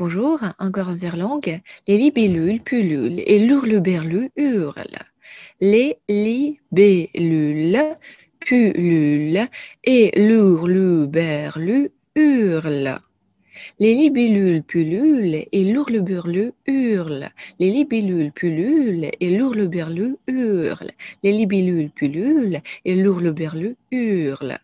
Bonjour, encore en verlangue. Les libellules pullulent et l'hurluberlu hurle. Les libellules pullulent et l'hurluberlu hurle. Les libellules pullulent et l'ourleberlu hurle. Les libellules pullulent et l'ourleberlu hurle. Les libellules pullulent et l'ourleberlu hurle.